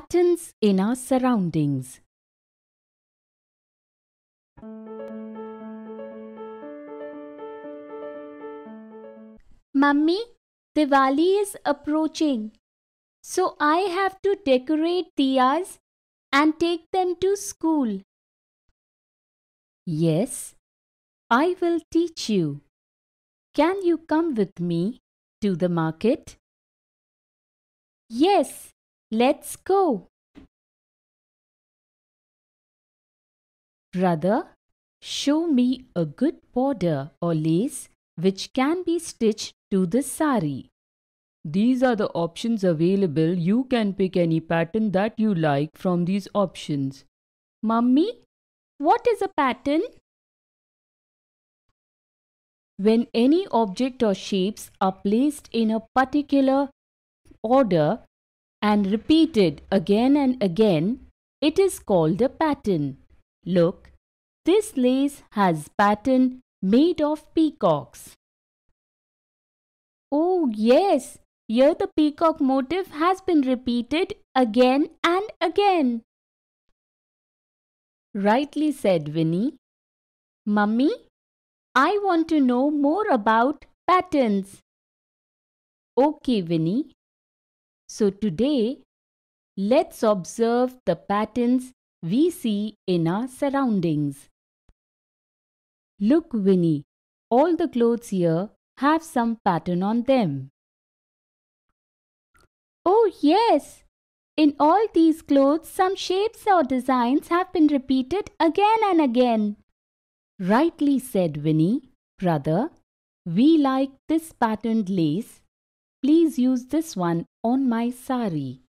Patterns in our surroundings. Mummy, Diwali is approaching, so I have to decorate diyas and take them to school. Yes, I will teach you. Can you come with me to the market? Yes, Let's go. Brother, show me a good border or lace which can be stitched to the sari. These are the options available. You can pick any pattern that you like from these options. Mummy, what is a pattern? When any object or shapes are placed in a particular order, and repeated again and again, it is called a pattern. Look, this lace has pattern made of peacocks. Oh yes, here the peacock motif has been repeated again and again. Rightly said Winnie. Mummy, I want to know more about patterns. Okay Winnie, so today, let's observe the patterns we see in our surroundings. Look Winnie, all the clothes here have some pattern on them. Oh yes, in all these clothes some shapes or designs have been repeated again and again. Rightly said Winnie, brother, we like this patterned lace Please use this one on my sari.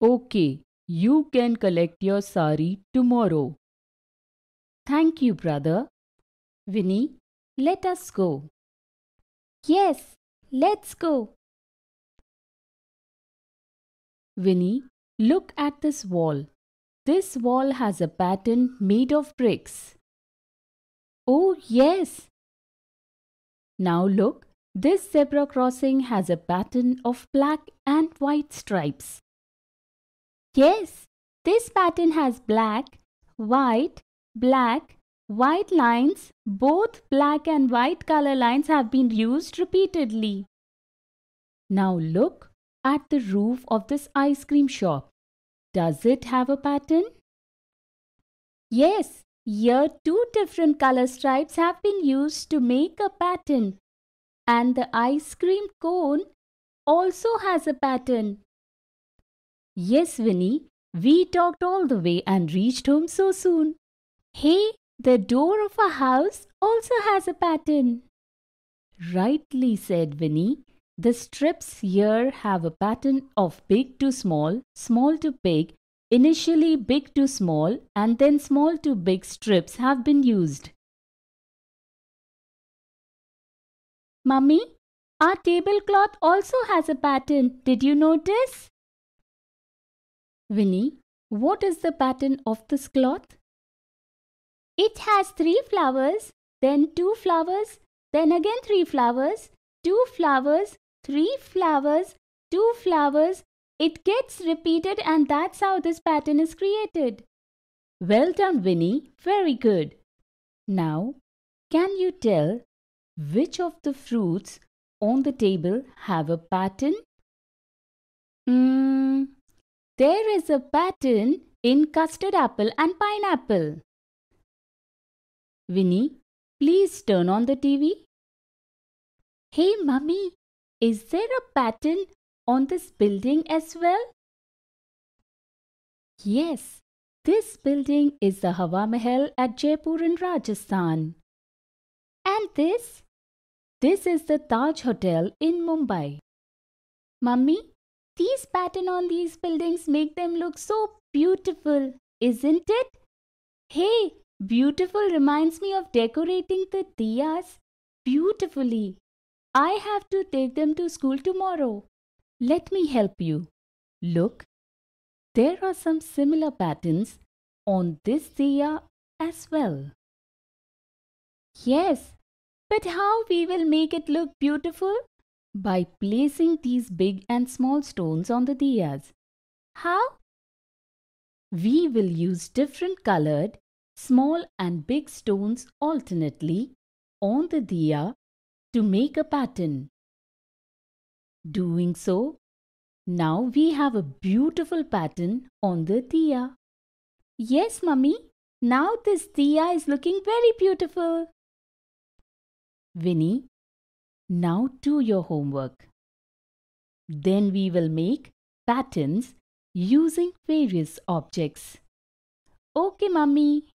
Okay, you can collect your sari tomorrow. Thank you, brother. Winnie, let us go. Yes, let's go. Winnie, look at this wall. This wall has a pattern made of bricks. Oh, yes. Now look this zebra crossing has a pattern of black and white stripes. Yes, this pattern has black, white, black, white lines. Both black and white color lines have been used repeatedly. Now look at the roof of this ice cream shop. Does it have a pattern? Yes, here two different color stripes have been used to make a pattern and the ice cream cone also has a pattern. Yes, Winnie, we talked all the way and reached home so soon. Hey, the door of a house also has a pattern. Rightly said Winnie. The strips here have a pattern of big to small, small to big, initially big to small, and then small to big strips have been used. Mummy, our tablecloth also has a pattern. Did you notice? Winnie, what is the pattern of this cloth? It has three flowers, then two flowers, then again three flowers, two flowers, three flowers, two flowers. It gets repeated and that's how this pattern is created. Well done, Winnie. Very good. Now, can you tell which of the fruits on the table have a pattern? Mm, there is a pattern in custard apple and pineapple. Winnie, please turn on the TV. Hey mummy, is there a pattern on this building as well? Yes, this building is the Hawa Mahal at Jaipur in Rajasthan smell this? This is the Taj Hotel in Mumbai. Mummy, these pattern on these buildings make them look so beautiful, isn't it? Hey, beautiful reminds me of decorating the diyas beautifully. I have to take them to school tomorrow. Let me help you. Look, there are some similar patterns on this diya as well. Yes, but how we will make it look beautiful? By placing these big and small stones on the diyas. How? We will use different colored small and big stones alternately on the diya to make a pattern. Doing so, now we have a beautiful pattern on the diya. Yes, mummy. Now this diya is looking very beautiful. Winnie, now do your homework. Then we will make patterns using various objects. Okay, mummy.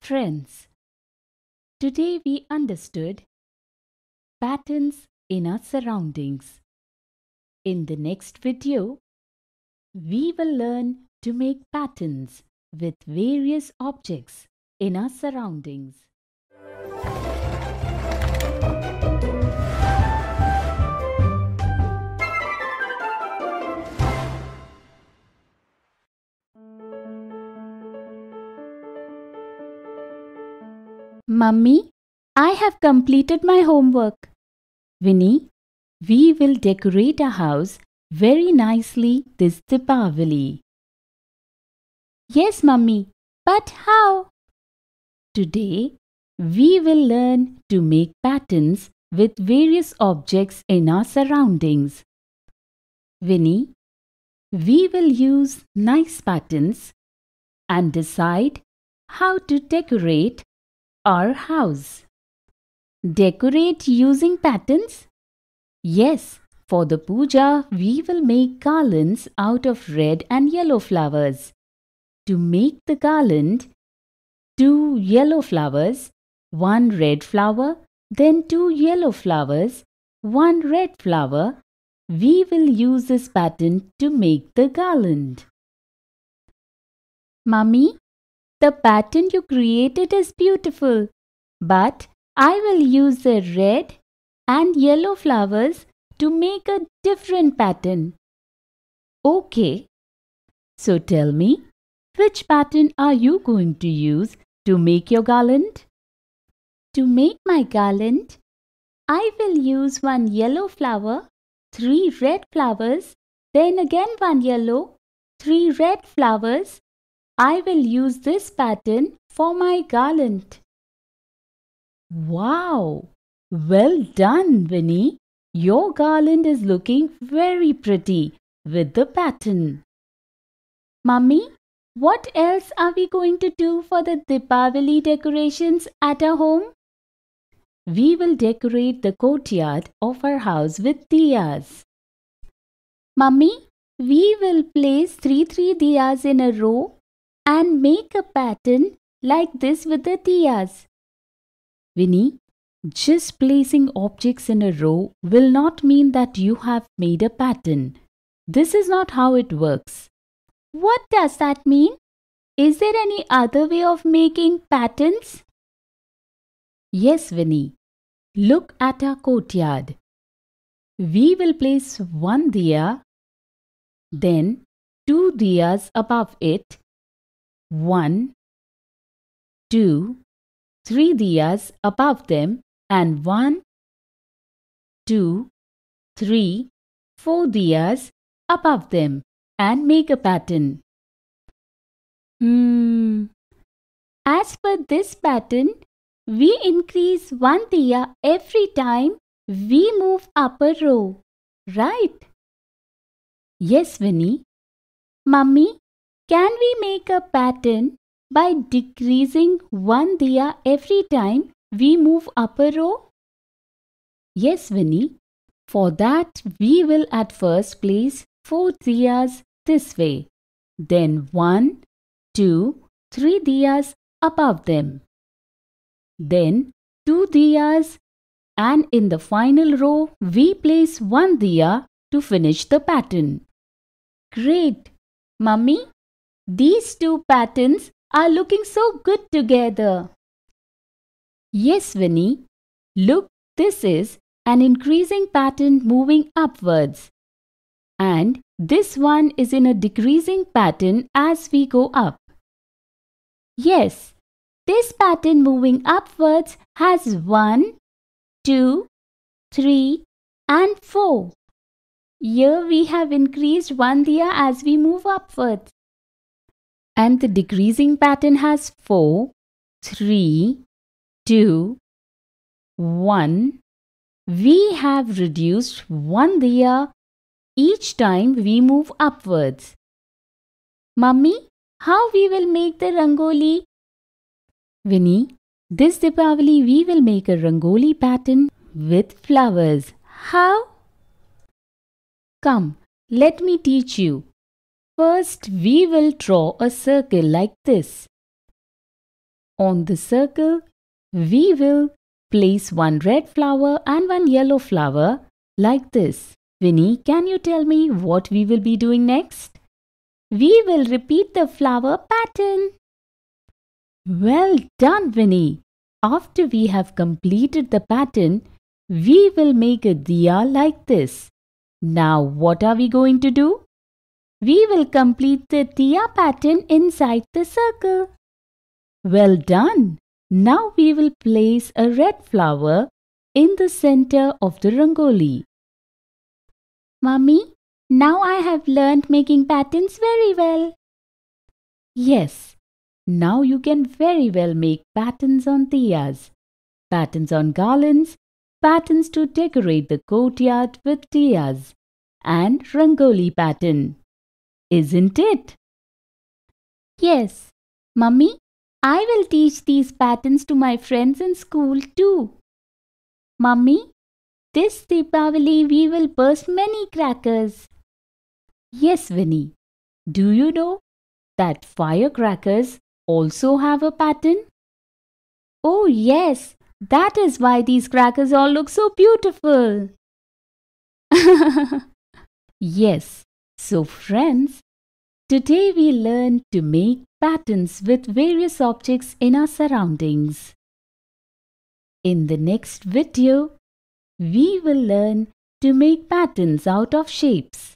Friends, today we understood patterns in our surroundings. In the next video, we will learn to make patterns with various objects in our surroundings. Mummy, I have completed my homework. Winnie, we will decorate our house very nicely this Deepavali. Yes, Mummy, but how? Today, we will learn to make patterns with various objects in our surroundings. Winnie, we will use nice patterns and decide how to decorate our house. Decorate using patterns? Yes, for the puja we will make garlands out of red and yellow flowers. To make the garland, two yellow flowers one red flower, then two yellow flowers, one red flower. We will use this pattern to make the garland. Mummy, the pattern you created is beautiful, but I will use the red and yellow flowers to make a different pattern. Okay, so tell me, which pattern are you going to use to make your garland? To make my garland, I will use one yellow flower, three red flowers, then again one yellow, three red flowers. I will use this pattern for my garland. Wow! Well done, Winnie. Your garland is looking very pretty with the pattern. Mummy, what else are we going to do for the Dipavali decorations at our home? We will decorate the courtyard of our house with diyas. Mummy, we will place 3 3 diyas in a row and make a pattern like this with the diyas. Winnie, just placing objects in a row will not mean that you have made a pattern. This is not how it works. What does that mean? Is there any other way of making patterns? Yes, Winnie. Look at our courtyard. We will place one diya, then two diyas above it, one, two, three diyas above them, and one, two, three, four diyas above them, and make a pattern. Hmm. As per this pattern, we increase 1 diya every time we move up a row. Right? Yes, Winnie. Mummy, can we make a pattern by decreasing 1 diya every time we move up a row? Yes, Winnie. For that, we will at first place 4 diyas this way. Then one, two, three diyas above them. Then 2 diyas and in the final row we place 1 diya to finish the pattern. Great! Mummy, these two patterns are looking so good together. Yes, Winnie. Look, this is an increasing pattern moving upwards. And this one is in a decreasing pattern as we go up. Yes, this pattern moving upwards has 1, 2, 3 and 4. Here we have increased one dia as we move upwards. And the decreasing pattern has 4, 3, 2, 1. We have reduced one dia each time we move upwards. Mummy, how we will make the rangoli Vinny, this Deepavali we will make a Rangoli pattern with flowers. How? Come, let me teach you. First, we will draw a circle like this. On the circle, we will place one red flower and one yellow flower like this. Winnie, can you tell me what we will be doing next? We will repeat the flower pattern. Well done, Vinny! After we have completed the pattern, we will make a diya like this. Now what are we going to do? We will complete the diya pattern inside the circle. Well done! Now we will place a red flower in the center of the rangoli. Mummy, now I have learned making patterns very well. Yes, now you can very well make patterns on diyas, patterns on garlands, patterns to decorate the courtyard with diyas, and rangoli pattern. Isn't it? Yes. Mummy, I will teach these patterns to my friends in school too. Mummy, this Deepavali we will burst many crackers. Yes, Winnie. Do you know that firecrackers also have a pattern? Oh yes, that is why these crackers all look so beautiful. yes, so friends, today we learn to make patterns with various objects in our surroundings. In the next video, we will learn to make patterns out of shapes.